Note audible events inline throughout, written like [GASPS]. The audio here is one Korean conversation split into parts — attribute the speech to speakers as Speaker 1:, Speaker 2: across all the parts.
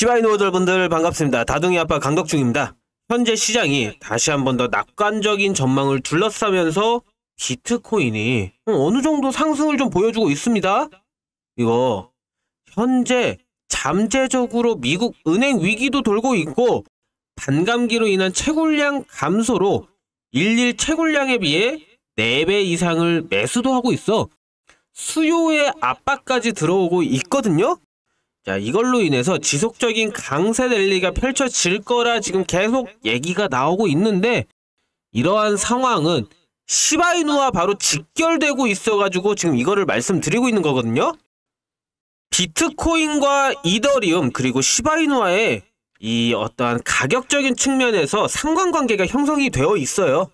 Speaker 1: 시바이노들 분들 반갑습니다. 다둥이 아빠 강덕중입니다. 현재 시장이 다시 한번 더 낙관적인 전망을 둘러싸면서 비트코인이 어느 정도 상승을 좀 보여주고 있습니다. 이거 현재 잠재적으로 미국 은행 위기도 돌고 있고 반감기로 인한 채굴량 감소로 일일 채굴량에 비해 4배 이상을 매수도 하고 있어 수요의 압박까지 들어오고 있거든요. 자, 이걸로 인해서 지속적인 강세 랠리가 펼쳐질 거라 지금 계속 얘기가 나오고 있는데 이러한 상황은 시바이누와 바로 직결되고 있어가지고 지금 이거를 말씀드리고 있는 거거든요. 비트코인과 이더리움 그리고 시바이누와의 이 어떠한 가격적인 측면에서 상관관계가 형성이 되어 있어요.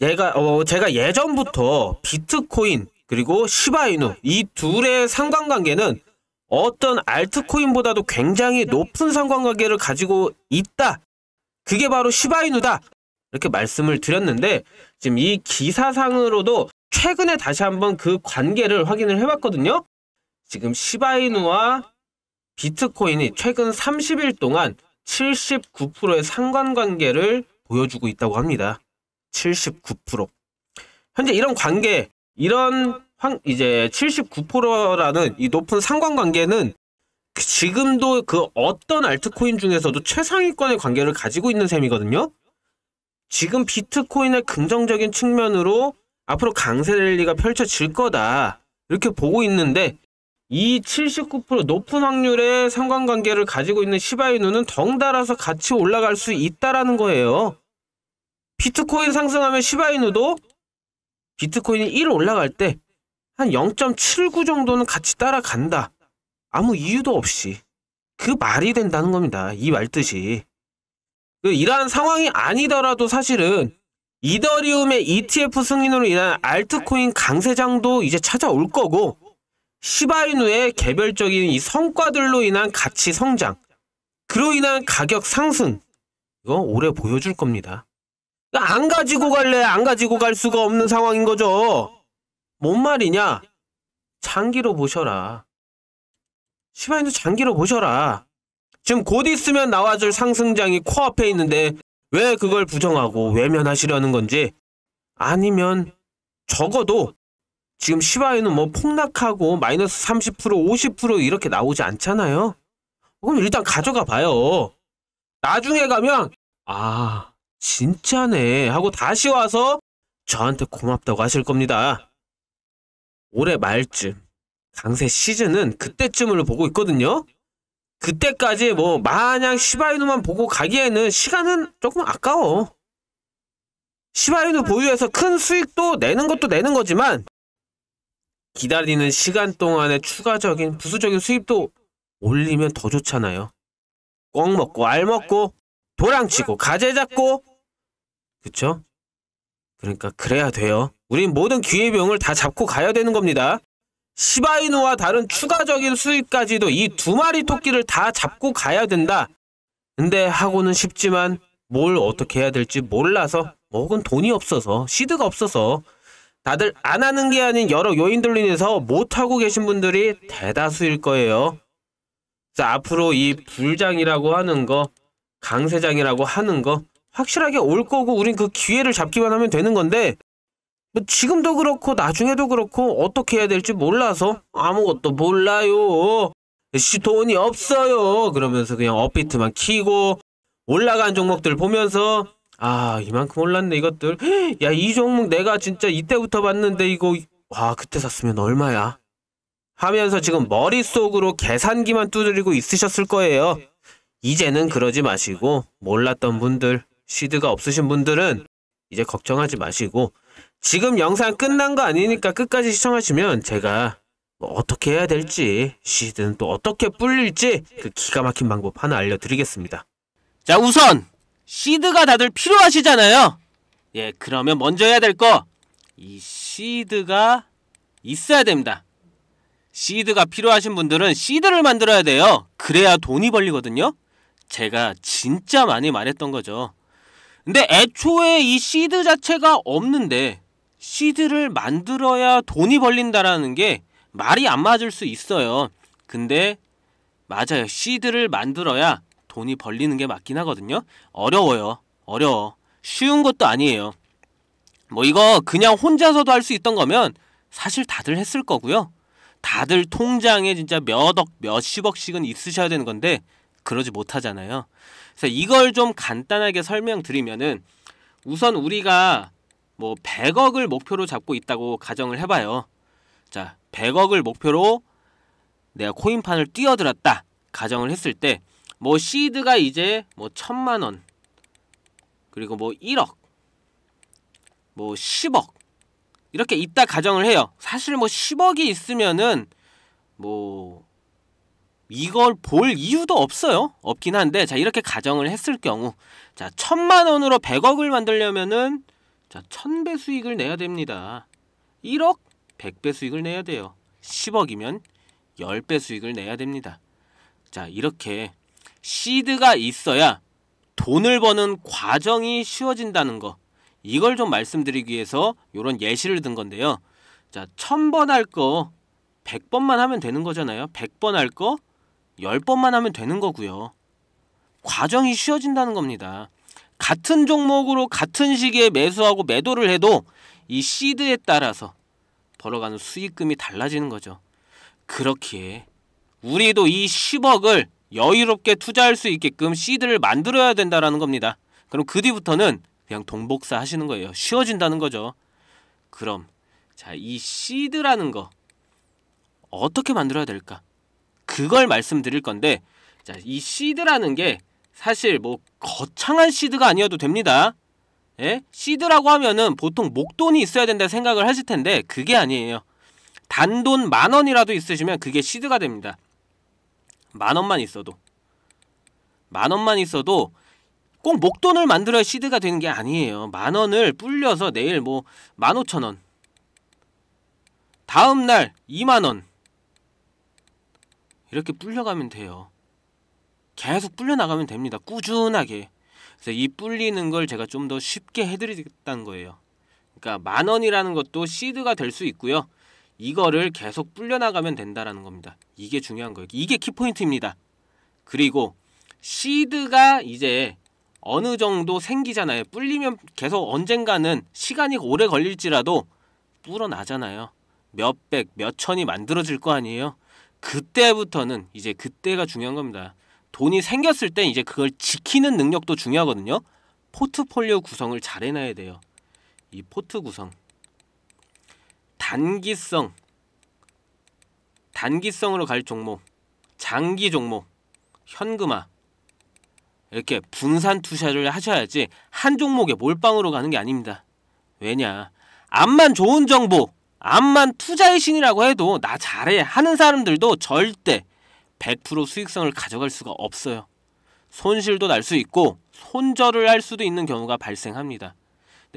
Speaker 1: 얘가 어 제가 예전부터 비트코인 그리고 시바이누 이 둘의 상관관계는 어떤 알트코인보다도 굉장히 높은 상관관계를 가지고 있다. 그게 바로 시바이누다. 이렇게 말씀을 드렸는데 지금 이 기사상으로도 최근에 다시 한번 그 관계를 확인을 해봤거든요. 지금 시바이누와 비트코인이 최근 30일 동안 79%의 상관관계를 보여주고 있다고 합니다. 79%. 현재 이런 관계, 이런 황 이제 79%라는 이 높은 상관관계는 그 지금도 그 어떤 알트코인 중에서도 최상위권의 관계를 가지고 있는 셈이거든요. 지금 비트코인의 긍정적인 측면으로 앞으로 강세 랠리가 펼쳐질 거다 이렇게 보고 있는데 이 79% 높은 확률의 상관관계를 가지고 있는 시바이누는 덩달아서 같이 올라갈 수 있다라는 거예요. 비트코인 상승하면 시바이누도 비트코인이 1 올라갈 때 한0.79 정도는 같이 따라간다. 아무 이유도 없이. 그 말이 된다는 겁니다. 이 말뜻이. 그 이러한 상황이 아니더라도 사실은 이더리움의 ETF 승인으로 인한 알트코인 강세장도 이제 찾아올 거고 시바이누의 개별적인 이 성과들로 인한 가치 성장 그로 인한 가격 상승 이거 오래 보여줄 겁니다. 그러니까 안 가지고 갈래 안 가지고 갈 수가 없는 상황인 거죠. 뭔 말이냐? 장기로 보셔라. 시바인도 장기로 보셔라. 지금 곧 있으면 나와줄 상승장이 코앞에 있는데 왜 그걸 부정하고 외면하시려는 건지 아니면 적어도 지금 시바이는 뭐 폭락하고 마이너스 30% 50% 이렇게 나오지 않잖아요. 그럼 일단 가져가 봐요. 나중에 가면 아 진짜네 하고 다시 와서 저한테 고맙다고 하실 겁니다. 올해 말쯤 강세 시즌은 그때쯤을 보고 있거든요. 그때까지 뭐 마냥 시바이누만 보고 가기에는 시간은 조금 아까워. 시바이누 보유해서 큰 수익도 내는 것도 내는 거지만 기다리는 시간 동안에 추가적인 부수적인 수입도 올리면 더 좋잖아요. 꿩 먹고 알 먹고 도랑 치고 가재 잡고 그쵸? 그러니까 그래야 돼요. 우린 모든 기회비용을 다 잡고 가야 되는 겁니다. 시바이노와 다른 추가적인 수익까지도 이 두 마리 토끼를 다 잡고 가야 된다. 근데 하고는 쉽지만 뭘 어떻게 해야 될지 몰라서 혹은 돈이 없어서 시드가 없어서 다들 안 하는 게 아닌 여러 요인들로 인해서 못하고 계신 분들이 대다수일 거예요. 자, 앞으로 이 불장이라고 하는 거, 강세장이라고 하는 거 확실하게 올 거고 우린 그 기회를 잡기만 하면 되는 건데 뭐 지금도 그렇고 나중에도 그렇고 어떻게 해야 될지 몰라서 아무것도 몰라요. 시 돈이 없어요. 그러면서 그냥 업비트만 키고 올라간 종목들 보면서 아 이만큼 올랐네 이것들. [GASPS] 야 이 종목 내가 진짜 이때부터 봤는데 이거 와 그때 샀으면 얼마야. 하면서 지금 머릿속으로 계산기만 두드리고 있으셨을 거예요. 이제는 그러지 마시고 몰랐던 분들 시드가 없으신 분들은 이제 걱정하지 마시고 지금 영상 끝난 거 아니니까 끝까지 시청하시면 제가 뭐 어떻게 해야 될지 시든 또 어떻게 뿔릴지 그 기가 막힌 방법 하나 알려드리겠습니다. 자 우선 시드가 다들 필요하시잖아요. 예 그러면 먼저 해야 될 거 이 시드가 있어야 됩니다. 시드가 필요하신 분들은 시드를 만들어야 돼요. 그래야 돈이 벌리거든요. 제가 진짜 많이 말했던 거죠. 근데 애초에 이 시드 자체가 없는데 시드를 만들어야 돈이 벌린다라는 게 말이 안 맞을 수 있어요. 근데 맞아요. 시드를 만들어야 돈이 벌리는 게 맞긴 하거든요. 어려워요. 어려워. 쉬운 것도 아니에요. 뭐 이거 그냥 혼자서도 할 수 있던 거면 사실 다들 했을 거고요. 다들 통장에 진짜 몇억 몇십억씩은 있으셔야 되는 건데 그러지 못하잖아요. 그래서 이걸 좀 간단하게 설명드리면은 우선 우리가 뭐 100억을 목표로 잡고 있다고 가정을 해봐요. 자, 100억을 목표로 내가 코인판을 뛰어들었다 가정을 했을 때 뭐 시드가 이제 뭐 천만 원 그리고 뭐 1억 뭐 10억 이렇게 있다 가정을 해요. 사실 뭐 10억이 있으면은 뭐 이걸 볼 이유도 없어요. 없긴 한데 자 이렇게 가정을 했을 경우 자 천만 원으로 100억을 만들려면은 자, 1000배 수익을 내야 됩니다. 1억 100배 수익을 내야 돼요. 10억이면 10배 수익을 내야 됩니다. 자, 이렇게 시드가 있어야 돈을 버는 과정이 쉬워진다는 거. 이걸 좀 말씀드리기 위해서 이런 예시를 든 건데요. 자, 1000번 할 거 100번만 하면 되는 거잖아요. 100번 할 거 10번만 하면 되는 거고요. 과정이 쉬워진다는 겁니다. 같은 종목으로 같은 시기에 매수하고 매도를 해도 이 시드에 따라서 벌어가는 수익금이 달라지는 거죠. 그렇기에 우리도 이 10억을 여유롭게 투자할 수 있게끔 시드를 만들어야 된다는 겁니다. 그럼 그 뒤부터는 그냥 동복사 하시는 거예요. 쉬워진다는 거죠. 그럼 자, 이 시드라는 거 어떻게 만들어야 될까? 그걸 말씀드릴 건데 자, 이 시드라는 게 사실 뭐 거창한 시드가 아니어도 됩니다. 예? 시드라고 하면은 보통 목돈이 있어야 된다 생각을 하실 텐데 그게 아니에요. 단돈 만 원이라도 있으시면 그게 시드가 됩니다. 만 원만 있어도 만 원만 있어도 꼭 목돈을 만들어야 시드가 되는 게 아니에요. 만 원을 불려서 내일 뭐 만 오천 원 다음 날 2만 원 이렇게 불려가면 돼요. 계속 불려나가면 됩니다. 꾸준하게. 그래서 이 뿔리는 걸 제가 좀 더 쉽게 해드리겠다는 거예요. 그러니까 만 원이라는 것도 시드가 될 수 있고요. 이거를 계속 불려나가면 된다라는 겁니다. 이게 중요한 거예요. 이게 키포인트입니다. 그리고 시드가 이제 어느 정도 생기잖아요. 뿔리면 계속 언젠가는 시간이 오래 걸릴지라도 불어나잖아요. 몇백, 몇천이 만들어질 거 아니에요. 그때부터는 이제 그때가 중요한 겁니다. 돈이 생겼을 때 이제 그걸 지키는 능력도 중요하거든요. 포트폴리오 구성을 잘 해놔야 돼요. 이 포트 구성. 단기성. 단기성으로 갈 종목. 장기 종목. 현금화. 이렇게 분산 투자를 하셔야지 한 종목에 몰빵으로 가는 게 아닙니다. 왜냐. 암만 좋은 정보, 암만 투자의 신이라고 해도 나 잘해 하는 사람들도 절대 100% 수익성을 가져갈 수가 없어요. 손실도 날 수 있고 손절을 할 수도 있는 경우가 발생합니다.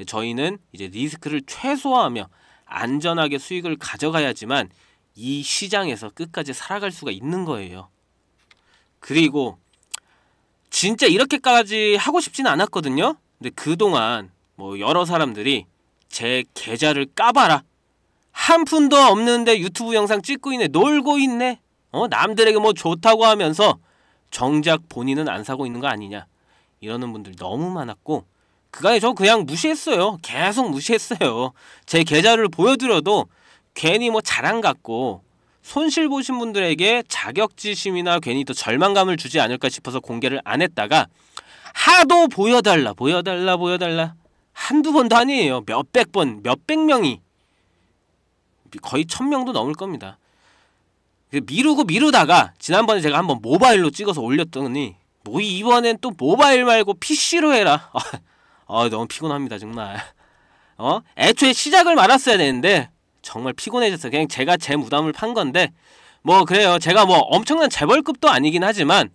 Speaker 1: 저희는 이제 리스크를 최소화하며 안전하게 수익을 가져가야지만 이 시장에서 끝까지 살아갈 수가 있는 거예요. 그리고 진짜 이렇게까지 하고 싶진 않았거든요. 근데 그동안 뭐 여러 사람들이 제 계좌를 까봐라. 한 푼도 없는데 유튜브 영상 찍고 있네. 놀고 있네. 어? 남들에게 뭐 좋다고 하면서 정작 본인은 안 사고 있는 거 아니냐 이러는 분들 너무 많았고 그간에 저 그냥 무시했어요 계속 무시했어요 제 계좌를 보여드려도 괜히 뭐 자랑 같고 손실 보신 분들에게 자격지심이나 괜히 또 절망감을 주지 않을까 싶어서 공개를 안 했다가 하도 보여달라 보여달라 보여달라 한두 번도 아니에요 몇백 번 몇백 명이 거의 천 명도 넘을 겁니다 그 미루고 미루다가 지난번에 제가 한번 모바일로 찍어서 올렸더니 뭐 이번엔 또 모바일 말고 PC로 해라 [LAUGHS] 아, 아 너무 피곤합니다 정말 어? 애초에 시작을 말았어야 되는데 정말 피곤해져서 그냥 제가 제 무담을 판 건데 뭐 그래요 제가 뭐 엄청난 재벌급도 아니긴 하지만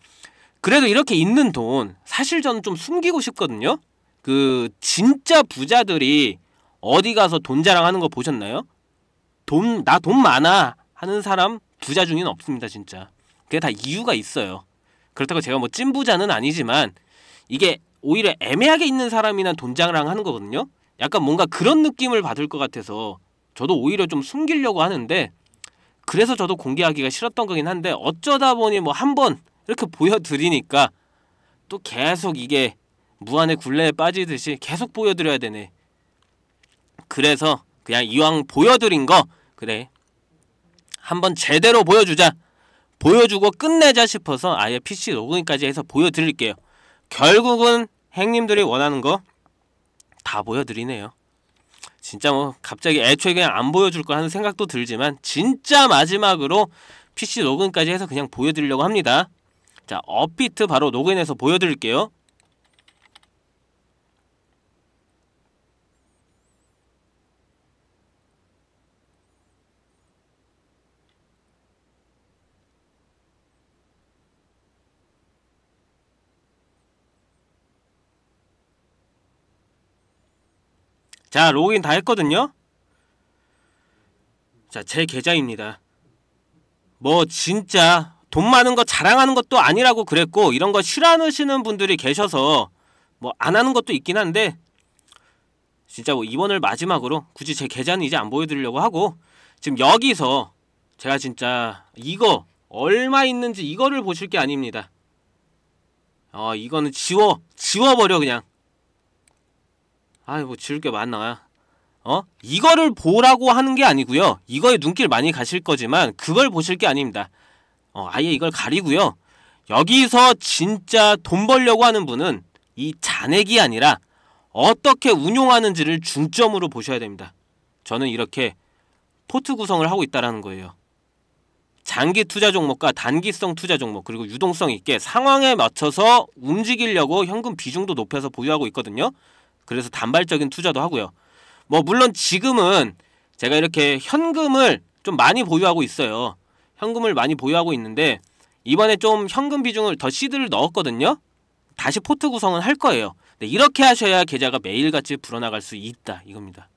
Speaker 1: 그래도 이렇게 있는 돈 사실 저는 좀 숨기고 싶거든요 그 진짜 부자들이 어디 가서 돈 자랑하는 거 보셨나요? 돈 나 돈 많아 하는 사람 부자 중에는 없습니다 진짜 그게 다 이유가 있어요 그렇다고 제가 뭐 찐부자는 아니지만 이게 오히려 애매하게 있는 사람이나 돈장랑 하는 거거든요 약간 뭔가 그런 느낌을 받을 것 같아서 저도 오히려 좀 숨기려고 하는데 그래서 저도 공개하기가 싫었던 거긴 한데 어쩌다 보니 뭐 한번 이렇게 [LAUGHS] 보여드리니까 또 계속 이게 무한의 굴레에 빠지듯이 계속 보여드려야 되네 그래서 그냥 이왕 보여드린 거 그래 한번 제대로 보여주자. 보여주고 끝내자 싶어서 아예 PC 로그인까지 해서 보여드릴게요. 결국은 행님들이 원하는 거 다 보여드리네요. 진짜 뭐 갑자기 애초에 그냥 안 보여줄 거 하는 생각도 들지만 진짜 마지막으로 PC 로그인까지 해서 그냥 보여드리려고 합니다. 자, 업비트 바로 로그인해서 보여드릴게요. 자 로그인 다 했거든요 자 제 계좌입니다 뭐 진짜 돈 많은 거 자랑하는 것도 아니라고 그랬고 이런 거 싫어하시는 분들이 계셔서 뭐 안 하는 것도 있긴 한데 진짜 뭐 이번을 마지막으로 굳이 제 계좌는 이제 안 보여드리려고 하고 지금 여기서 제가 진짜 이거 얼마 있는지 이거를 보실 게 아닙니다 어 이거는 지워 지워버려 그냥 아이 뭐 지울 게 많나 어? 이거를 보라고 하는 게 아니고요. 이거에 눈길 많이 가실 거지만 그걸 보실 게 아닙니다. 어, 아예 이걸 가리고요. 여기서 진짜 돈 벌려고 하는 분은 이 잔액이 아니라 어떻게 운용하는지를 중점으로 보셔야 됩니다. 저는 이렇게 포트 구성을 하고 있다라는 거예요. 장기 투자 종목과 단기성 투자 종목 그리고 유동성 있게 상황에 맞춰서 움직이려고 현금 비중도 높여서 보유하고 있거든요. 그래서 단발적인 투자도 하고요. 뭐 물론 지금은 제가 이렇게 현금을 좀 많이 보유하고 있어요. 현금을 많이 보유하고 있는데 이번에 좀 현금 비중을 더 시드를 넣었거든요. 다시 포트 구성은 할 거예요. 네, 이렇게 하셔야 계좌가 매일같이 불어나갈 수 있다 이겁니다.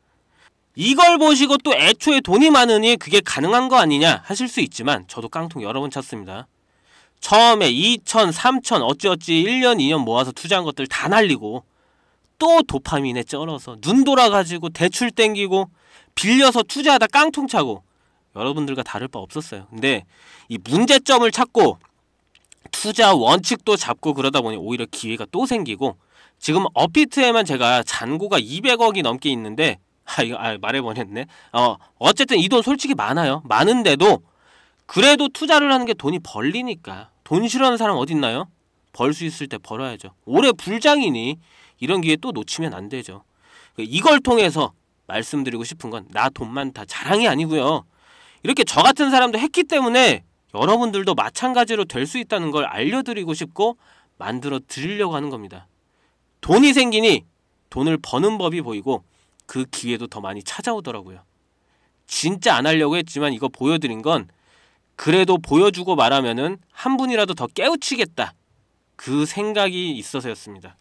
Speaker 1: 이걸 보시고 또 애초에 돈이 많으니 그게 가능한 거 아니냐 하실 수 있지만 저도 깡통 여러 번 찼습니다. 처음에 2천, 3천 어찌어찌 1년, 2년 모아서 투자한 것들 다 날리고 또 도파민에 쩔어서 눈 돌아가지고 대출 땡기고 빌려서 투자하다 깡통 차고 여러분들과 다를 바 없었어요. 근데 이 문제점을 찾고 투자 원칙도 잡고 그러다 보니 오히려 기회가 또 생기고 지금 업비트에만 제가 잔고가 200억이 넘게 있는데 아 이거 아, 말해버렸네. 어 어쨌든 이 돈 솔직히 많아요. 많은데도 그래도 투자를 하는 게 돈이 벌리니까 돈 싫어하는 사람 어딨나요? 벌 수 있을 때 벌어야죠. 올해 불장이니 이런 기회 또 놓치면 안 되죠. 그러니까 이걸 통해서 말씀드리고 싶은 건 나돈 많다 자랑이 아니고요. 이렇게 저 같은 사람도 했기 때문에 여러분들도 마찬가지로 될 수 있다는 걸 알려드리고 싶고 만들어 드리려고 하는 겁니다. 돈이 생기니 돈을 버는 법이 보이고 그 기회도 더 많이 찾아오더라고요. 진짜 안 하려고 했지만 이거 보여드린 건 그래도 보여주고 말하면은 한 분이라도 더 깨우치겠다. 그 생각이 있어서였습니다.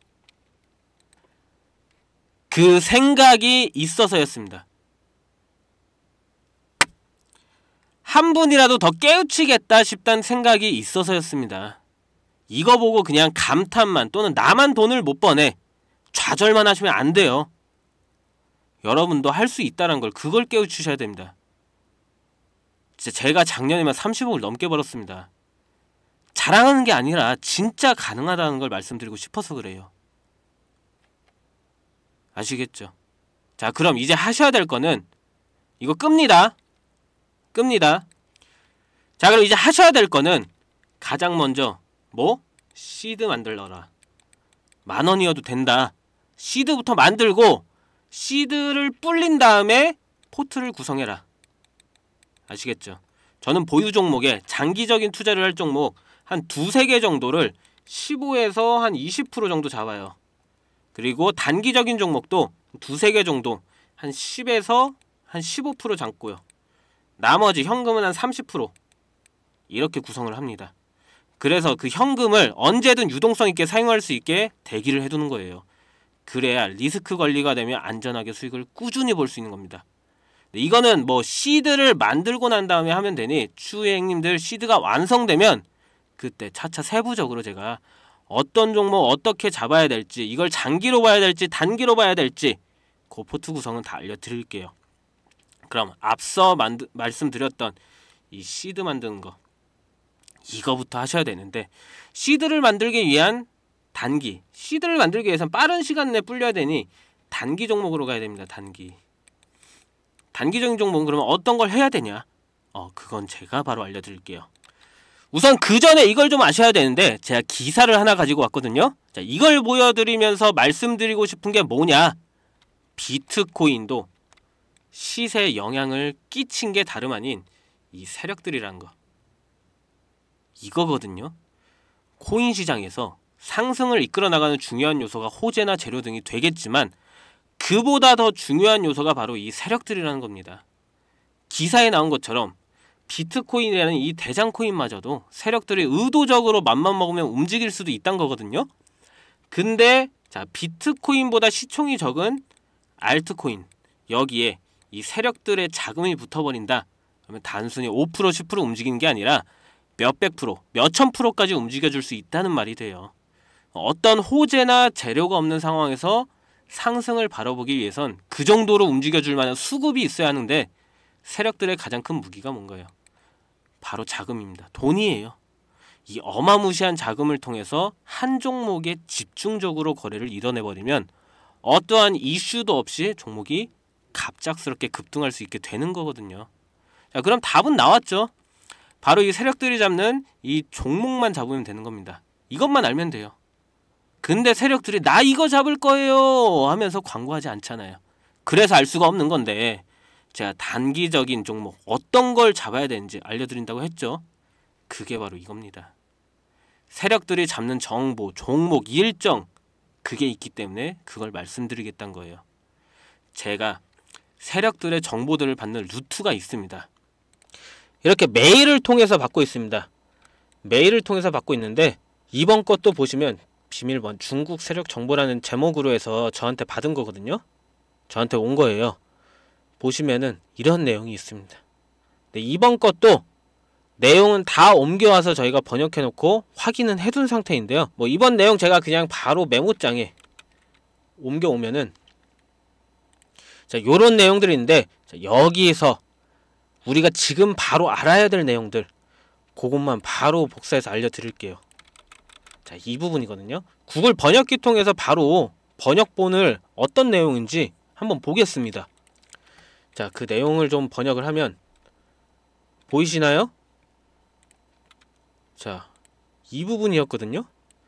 Speaker 1: 그 생각이 있어서였습니다. 한 분이라도 더 깨우치겠다 싶다는 생각이 있어서였습니다. 이거 보고 그냥 감탄만 또는 나만 돈을 못 버네 좌절만 하시면 안 돼요. 여러분도 할 수 있다는 걸 그걸 깨우치셔야 됩니다. 진짜 제가 작년에만 30억을 넘게 벌었습니다. 자랑하는 게 아니라 진짜 가능하다는 걸 말씀드리고 싶어서 그래요. 아시겠죠? 자, 그럼 이제 하셔야 될 거는 이거 끕니다. 끕니다. 자, 그럼 이제 하셔야 될 거는 가장 먼저 뭐? 시드 만들러라만 원이어도 된다. 시드부터 만들고 시드를 뿔린 다음에 포트를 구성해라. 아시겠죠? 저는 보유 종목에 장기적인 투자를 할 종목 한 두세 개 정도를 15에서 한 20% 정도 잡아요. 그리고 단기적인 종목도 두세 개 정도 한 10에서 한 15% 잡고요. 나머지 현금은 한 30% 이렇게 구성을 합니다. 그래서 그 현금을 언제든 유동성 있게 사용할 수 있게 대기를 해두는 거예요. 그래야 리스크 관리가 되면 안전하게 수익을 꾸준히 볼 수 있는 겁니다. 이거는 뭐 시드를 만들고 난 다음에 하면 되니 추행님들 시드가 완성되면 그때 차차 세부적으로 제가 어떤 종목 어떻게 잡아야 될지 이걸 장기로 봐야 될지 단기로 봐야 될지 그 포트 구성은 다 알려드릴게요. 그럼 앞서 만드, 말씀드렸던 이 시드 만드는 거 이거부터 하셔야 되는데 시드를 만들기 위한 단기 시드를 만들기 위해선 빠른 시간 내에 불려야 되니 단기 종목으로 가야 됩니다. 단기 단기적인 종목은 그러면 어떤 걸 해야 되냐? 어 그건 제가 바로 알려드릴게요. 우선 그 전에 이걸 좀 아셔야 되는데 제가 기사를 하나 가지고 왔거든요. 자, 이걸 보여드리면서 말씀드리고 싶은 게 뭐냐. 비트코인도 시세에 영향을 끼친 게 다름 아닌 이 세력들이란 거. 이거거든요. 코인 시장에서 상승을 이끌어 나가는 중요한 요소가 호재나 재료 등이 되겠지만 그보다 더 중요한 요소가 바로 이 세력들이라는 겁니다. 기사에 나온 것처럼 비트코인이라는 이 대장 코인마저도 세력들이 의도적으로 맘만 먹으면 움직일 수도 있단 거거든요. 근데 자 비트코인보다 시총이 적은 알트코인 여기에 이 세력들의 자금이 붙어버린다. 그러면 단순히 5% 10% 움직이는 게 아니라 몇백 프로, 몇천 프로까지 움직여줄 수 있다는 말이 돼요. 어떤 호재나 재료가 없는 상황에서 상승을 바라보기 위해선 그 정도로 움직여줄 만한 수급이 있어야 하는데 세력들의 가장 큰 무기가 뭔가요? 바로 자금입니다. 돈이에요. 이 어마무시한 자금을 통해서 한 종목에 집중적으로 거래를 이뤄내버리면 어떠한 이슈도 없이 종목이 갑작스럽게 급등할 수 있게 되는 거거든요. 자, 그럼 답은 나왔죠. 바로 이 세력들이 잡는 이 종목만 잡으면 되는 겁니다. 이것만 알면 돼요. 근데 세력들이 나 이거 잡을 거예요 하면서 광고하지 않잖아요. 그래서 알 수가 없는 건데 제가 단기적인 종목 어떤 걸 잡아야 되는지 알려드린다고 했죠. 그게 바로 이겁니다. 세력들이 잡는 정보, 종목, 일정 그게 있기 때문에 그걸 말씀드리겠다는 거예요. 제가 세력들의 정보들을 받는 루트가 있습니다. 이렇게 메일을 통해서 받고 있습니다. 메일을 통해서 받고 있는데 이번 것도 보시면 비밀번 중국 세력 정보라는 제목으로 해서 저한테 받은 거거든요. 저한테 온 거예요. 보시면은 이런 내용이 있습니다. 네, 이번 것도 내용은 다 옮겨와서 저희가 번역해 놓고 확인은 해둔 상태인데요. 뭐 이번 내용 제가 그냥 바로 메모장에 옮겨오면은 자, 요런 내용들인데 자, 여기에서 우리가 지금 바로 알아야 될 내용들 그것만 바로 복사해서 알려드릴게요. 자, 이 부분이거든요. 구글 번역기 통해서 바로 번역본을 어떤 내용인지 한번 보겠습니다. 자, 그 내용을 좀 번역을 하면 보이시나요? 자, 이 부분이었거든요.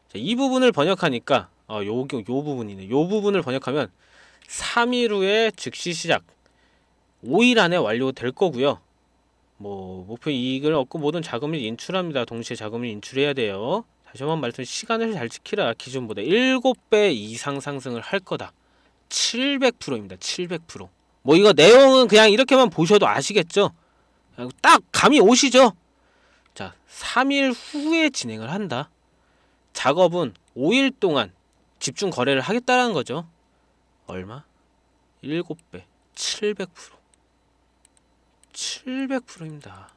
Speaker 1: 자, 이 부분을 번역하니까 어, 요, 요 부분이네. 요 부분을 번역하면 3일 후에 즉시 시작 5일 안에 완료될 거고요. 뭐 목표 이익을 얻고 모든 자금을 인출합니다. 동시에 자금을 인출해야 돼요. 다시 한 번 말씀 시간을 잘 지키라. 기준보다 7배 이상 상승을 할 거다. 700%입니다. 700%. 뭐 이거 내용은 그냥 이렇게만 보셔도 아시겠죠? 딱 감이 오시죠? 자, 3일 후에 진행을 한다. 작업은 5일 동안 집중 거래를 하겠다라는 거죠. 얼마? 7배, 700%. 700%입니다.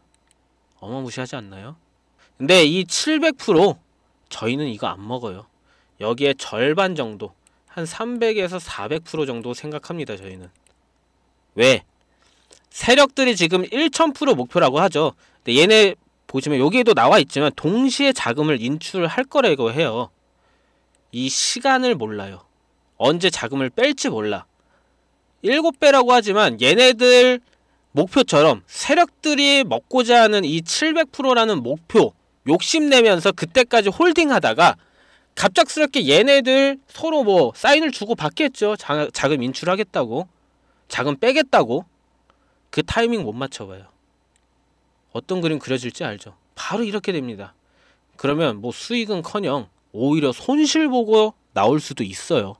Speaker 1: 어마무시하지 않나요? 근데 이 700% 저희는 이거 안 먹어요. 여기에 절반 정도, 한 300에서 400% 정도 생각합니다, 저희는. 왜? 세력들이 지금 1,000% 목표라고 하죠. 근데 얘네 보시면 여기에도 나와 있지만 동시에 자금을 인출할 거라고 해요. 이 시간을 몰라요. 언제 자금을 뺄지 몰라. 7배라고 하지만 얘네들 목표처럼 세력들이 먹고자 하는 이 700%라는 목표 욕심내면서 그때까지 홀딩하다가 갑작스럽게 얘네들 서로 뭐 사인을 주고 받겠죠. 자, 자금 인출하겠다고. 자금 빼겠다고 그 타이밍 못 맞춰봐요. 어떤 그림 그려질지 알죠. 바로 이렇게 됩니다. 그러면 뭐 수익은커녕 오히려 손실 보고 나올 수도 있어요.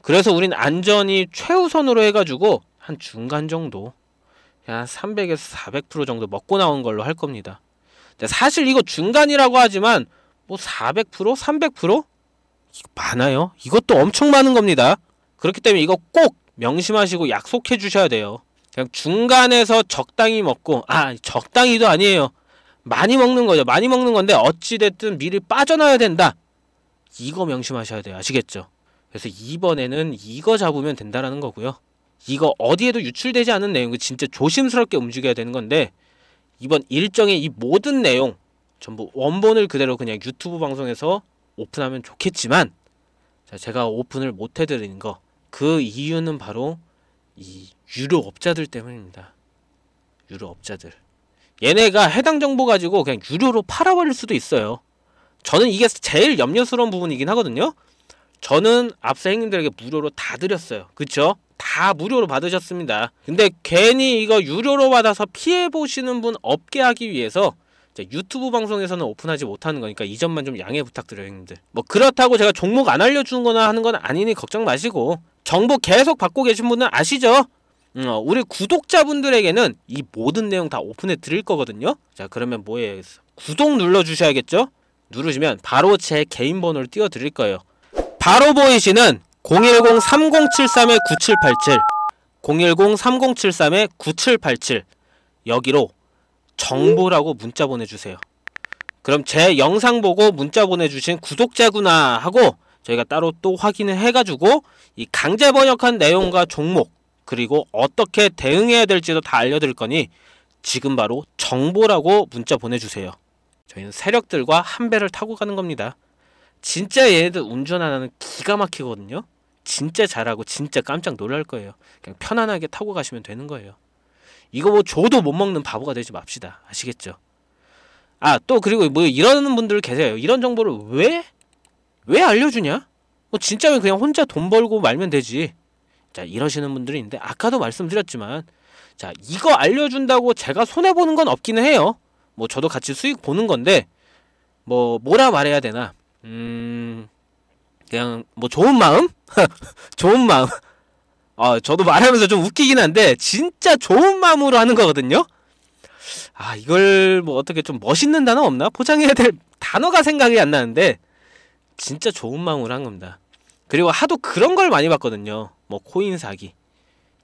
Speaker 1: 그래서 우린 안전이 최우선으로 해가지고 한 중간 정도 한 300에서 400% 정도 먹고 나온 걸로 할 겁니다. 사실 이거 중간이라고 하지만 뭐 400%, 300% 많아요. 이것도 엄청 많은 겁니다. 그렇기 때문에 이거 꼭 명심하시고 약속해 주셔야 돼요. 그냥 중간에서 적당히 먹고 아 적당히도 아니에요. 많이 먹는 거죠. 많이 먹는 건데 어찌됐든 미리 빠져나야 된다. 이거 명심하셔야 돼요. 아시겠죠? 그래서 이번에는 이거 잡으면 된다라는 거고요. 이거 어디에도 유출되지 않은 내용, 이 진짜 조심스럽게 움직여야 되는 건데 이번 일정의 이 모든 내용 전부 원본을 그대로 그냥 유튜브 방송에서 오픈하면 좋겠지만 제가 오픈을 못 해드리는 거그 이유는 바로 이 유료 업자들 때문입니다. 유료 업자들. 얘네가 해당 정보 가지고 그냥 유료로 팔아버릴 수도 있어요. 저는 이게 제일 염려스러운 부분이긴 하거든요. 저는 앞서 행님들에게 무료로 다 드렸어요. 그쵸? 다 무료로 받으셨습니다. 근데 괜히 이거 유료로 받아서 피해보시는 분 없게 하기 위해서 유튜브 방송에서는 오픈하지 못하는 거니까 이 점만 좀 양해 부탁드려요 형님들 뭐 그렇다고 제가 종목 안 알려주는 거나 하는 건 아니니 걱정 마시고 정보 계속 받고 계신 분은 아시죠? 음, 어, 우리 구독자분들에게는 이 모든 내용 다 오픈해 드릴 거거든요 자 그러면 뭐 해야겠어 구독 눌러 주셔야겠죠? 누르시면 바로 제 개인 번호를 띄워 드릴 거예요 바로 보이시는 010-3073-9787 010-3073-9787 여기로 정보라고 문자 보내주세요. 그럼 제 영상 보고 문자 보내주신 구독자구나 하고 저희가 따로 또 확인을 해가지고 이 강제 번역한 내용과 종목 그리고 어떻게 대응해야 될지도 다 알려드릴 거니 지금 바로 정보라고 문자 보내주세요. 저희는 세력들과 한 배를 타고 가는 겁니다. 진짜 얘네들 운전하는 기가 막히거든요. 진짜 잘하고 진짜 깜짝 놀랄 거예요. 그냥 편안하게 타고 가시면 되는 거예요. 이거 뭐 줘도 못 먹는 바보가 되지 맙시다. 아시겠죠? 아, 또 그리고 뭐 이러는 분들 계세요. 이런 정보를 왜? 왜 알려주냐? 뭐 진짜면 그냥 혼자 돈 벌고 말면 되지. 자, 이러시는 분들이 있는데 아까도 말씀드렸지만 자, 이거 알려준다고 제가 손해보는 건 없기는 해요. 뭐 저도 같이 수익 보는 건데 뭐 뭐라 말해야 되나? 음... 그냥 뭐 좋은 마음? [LAUGHS] 좋은 마음. 어, 저도 말하면서 좀 웃기긴 한데 진짜 좋은 마음으로 하는 거거든요. 아 이걸 뭐 어떻게 좀 멋있는 단어 없나 포장해야 될 [LAUGHS] 단어가 생각이 안 나는데 진짜 좋은 마음으로 한 겁니다. 그리고 하도 그런 걸 많이 봤거든요. 뭐 코인 사기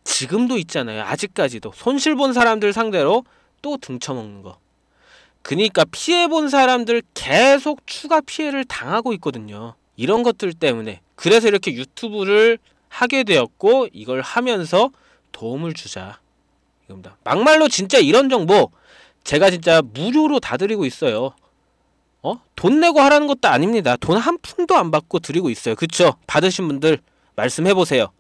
Speaker 1: 지금도 있잖아요. 아직까지도 손실 본 사람들 상대로 또 등쳐먹는 거. 그니까 피해 본 사람들 계속 추가 피해를 당하고 있거든요. 이런 것들 때문에 그래서 이렇게 유튜브를 하게 되었고 이걸 하면서 도움을 주자 이겁니다. 막말로 진짜 이런 정보 제가 진짜 무료로 다 드리고 있어요. 어? 돈 내고 하라는 것도 아닙니다. 돈 한 푼도 안 받고 드리고 있어요. 그쵸? 받으신 분들 말씀해보세요.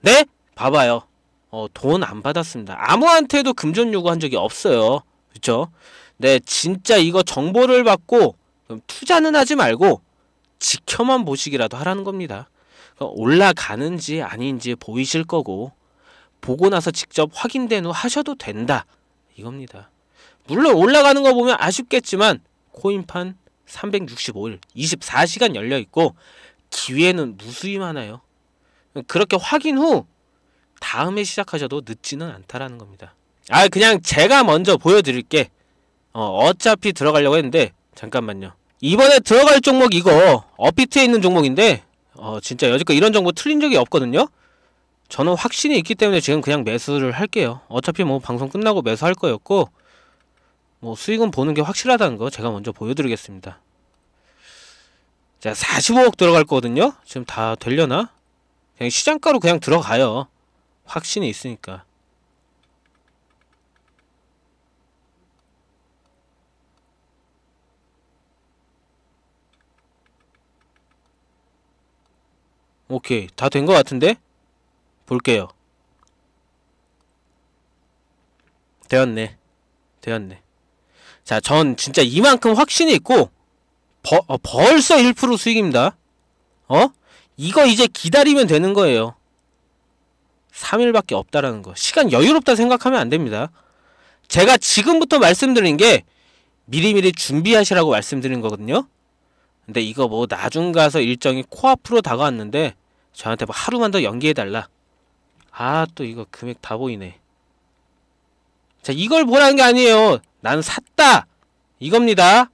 Speaker 1: 네? 봐봐요. 어, 돈 안 받았습니다. 아무한테도 금전 요구한 적이 없어요. 그쵸? 네, 진짜 이거 정보를 받고 투자는 하지 말고 지켜만 보시기라도 하라는 겁니다. 어, 올라가는지 아닌지 보이실 거고 보고 나서 직접 확인된 후 하셔도 된다 이겁니다. 물론 올라가는 거 보면 아쉽겠지만 코인판 365일 24시간 열려 있고 기회는 무수히 많아요. 그렇게 확인 후 다음에 시작하셔도 늦지는 않다라는 겁니다. 아 그냥 제가 먼저 보여드릴게. 어, 어차피 들어가려고 했는데 잠깐만요. 이번에 들어갈 종목 이거 업비트에 있는 종목인데 어, 진짜 여지껏 이런 정보 틀린 적이 없거든요? 저는 확신이 있기 때문에 지금 그냥 매수를 할게요. 어차피 뭐 방송 끝나고 매수할 거였고, 뭐 수익은 보는 게 확실하다는 거 제가 먼저 보여드리겠습니다. 자, 45억 들어갈 거거든요? 지금 다 되려나? 그냥 시장가로 그냥 들어가요. 확신이 있으니까. 오케이 다 된 것 같은데? 볼게요 되었네 되었네 자전 진짜 이만큼 확신이 있고 버, 어, 벌써 1% 수익입니다 어? 이거 이제 기다리면 되는 거예요 3일밖에 없다라는 거 시간 여유롭다 생각하면 안 됩니다 제가 지금부터 말씀드린 게 미리미리 준비하시라고 말씀드린 거거든요 근데 이거 뭐 나중 가서 일정이 코앞으로 다가왔는데 저한테 뭐 하루만 더 연기해달라. 아 또 이거 금액 다 보이네. 자 이걸 보라는 게 아니에요. 난 샀다. 이겁니다.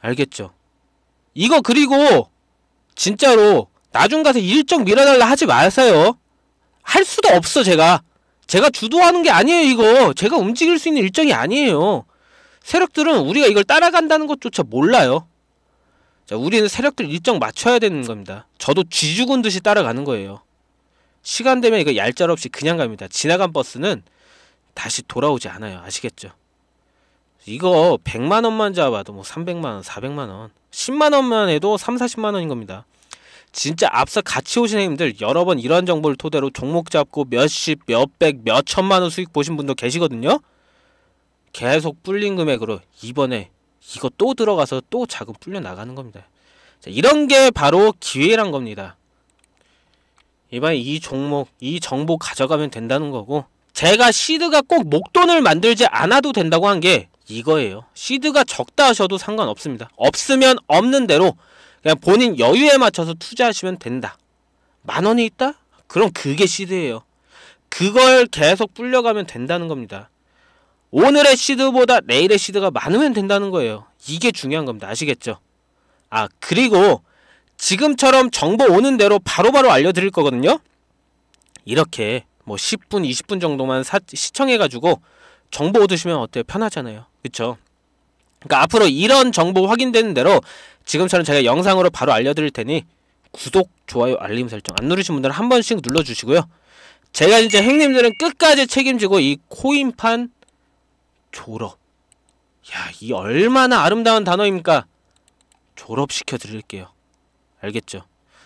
Speaker 1: 알겠죠? 이거 그리고 진짜로 나중 가서 일정 밀어달라 하지 마세요. 할 수도 없어 제가. 제가 주도하는 게 아니에요 이거. 제가 움직일 수 있는 일정이 아니에요. 세력들은 우리가 이걸 따라간다는 것조차 몰라요. 자, 우리는 세력들 일정 맞춰야 되는 겁니다. 저도 쥐 죽은 듯이 따라가는 거예요. 시간 되면 이거 얄짤없이 그냥 갑니다. 지나간 버스는 다시 돌아오지 않아요. 아시겠죠? 이거 100만 원만 잡아도 뭐 300만 원, 400만 원, 10만 원만 해도 3, 40만 원인 겁니다. 진짜 앞서 같이 오신 형님들 여러 번 이런 정보를 토대로 종목 잡고 몇십, 몇백, 몇천만 원 수익 보신 분도 계시거든요. 계속 불린 금액으로 이번에 이거 또 들어가서 또 자금 풀려 나가는 겁니다. 자, 이런 게 바로 기회란 겁니다. 이번에 이 종목, 이 정보 가져가면 된다는 거고 제가 시드가 꼭 목돈을 만들지 않아도 된다고 한 게 이거예요. 시드가 적다 하셔도 상관없습니다. 없으면 없는 대로 그냥 본인 여유에 맞춰서 투자하시면 된다. 만 원이 있다? 그럼 그게 시드예요. 그걸 계속 불려가면 된다는 겁니다. 오늘의 시드보다 내일의 시드가 많으면 된다는 거예요. 이게 중요한 겁니다. 아시겠죠? 아, 그리고 지금처럼 정보 오는 대로 바로바로 바로 알려드릴 거거든요. 이렇게 뭐 10분, 20분 정도만 사, 시청해가지고 정보 얻으시면 어때요? 편하잖아요. 그쵸? 그니까 앞으로 이런 정보 확인되는 대로 지금처럼 제가 영상으로 바로 알려드릴 테니 구독, 좋아요, 알림 설정 안 누르신 분들은 한 번씩 눌러주시고요. 제가 진짜 행님들은 끝까지 책임지고 이 코인판 졸업. 야, 이 얼마나 아름다운 단어입니까? 졸업시켜 드릴게요. 알겠죠?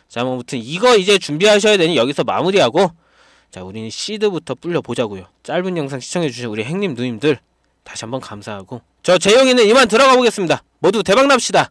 Speaker 1: 자, 뭐 아무튼 이거 이제 준비하셔야 되니 여기서 마무리하고 자, 우리는 시드부터 불려 보자고요. 짧은 영상 시청해 주신 우리 행님 누님들 다시 한번 감사하고 저 재용이는 이만 들어가 보겠습니다. 모두 대박 납시다.